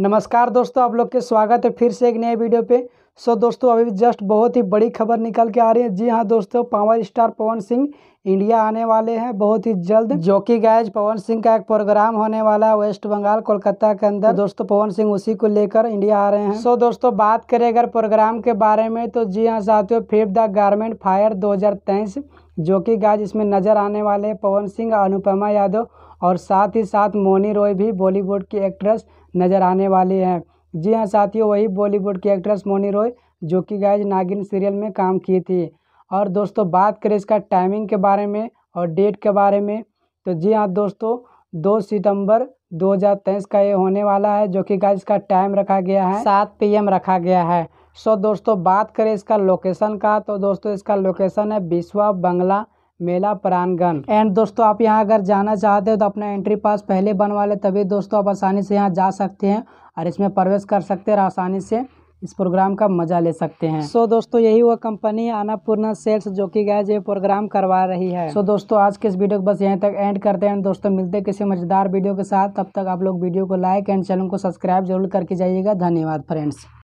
नमस्कार दोस्तों आप लोग के स्वागत है फिर से एक नए वीडियो पे सो so, दोस्तों अभी जस्ट बहुत ही बड़ी खबर निकल के आ रही है जी हाँ दोस्तों power star Pawan Singh India आने वाले हैं बहुत ही जल्द जो कि गायज पवन सिंह का एक प्रोग्राम होने वाला है वेस्ट बंगाल कोलकाता के अंदर तो दोस्तों पवन सिंह उसी को लेकर इंडिया आ रहे हैं सो so, दोस्तों बात करें अगर प्रोग्राम के बारे में तो जी हाँ साथियों फिफ द गारमेंट फायर दो जो कि गायज इसमें नज़र आने वाले पवन सिंह अनुपमा यादव और साथ ही साथ मोनी रॉय भी बॉलीवुड की एक्ट्रेस नज़र आने वाली है जी हाँ साथियों वही बॉलीवुड की एक्ट्रेस मोनी रॉय जो कि गाइज नागिन सीरियल में काम की थी और दोस्तों बात करें इसका टाइमिंग के बारे में और डेट के बारे में तो जी हाँ दोस्तों दो सितंबर 2023 का ये होने वाला है जो कि गाइज इसका टाइम रखा गया है सात पी रखा गया है सो दोस्तों बात करें इसका लोकेशन का तो दोस्तों इसका लोकेशन है बिस्वा बंगला मेला प्रांगण एंड दोस्तों आप यहाँ अगर जाना चाहते हो तो अपना एंट्री पास पहले बनवा ले तभी दोस्तों आप आसानी से यहाँ जा सकते हैं और इसमें प्रवेश कर सकते हैं और आसानी से इस प्रोग्राम का मजा ले सकते हैं सो so, दोस्तों यही वो कंपनी अनापूर्णा सेल्स जो कि गैज ये प्रोग्राम करवा रही है सो so, दोस्तों आज के इस वीडियो को बस यहीं तक एंड करते हैं दोस्तों मिलते हैं किसी मजेदार वीडियो के साथ तब तक आप लोग वीडियो को लाइक एंड चैनल को सब्सक्राइब जरूर करके जाइएगा धन्यवाद फ्रेंड्स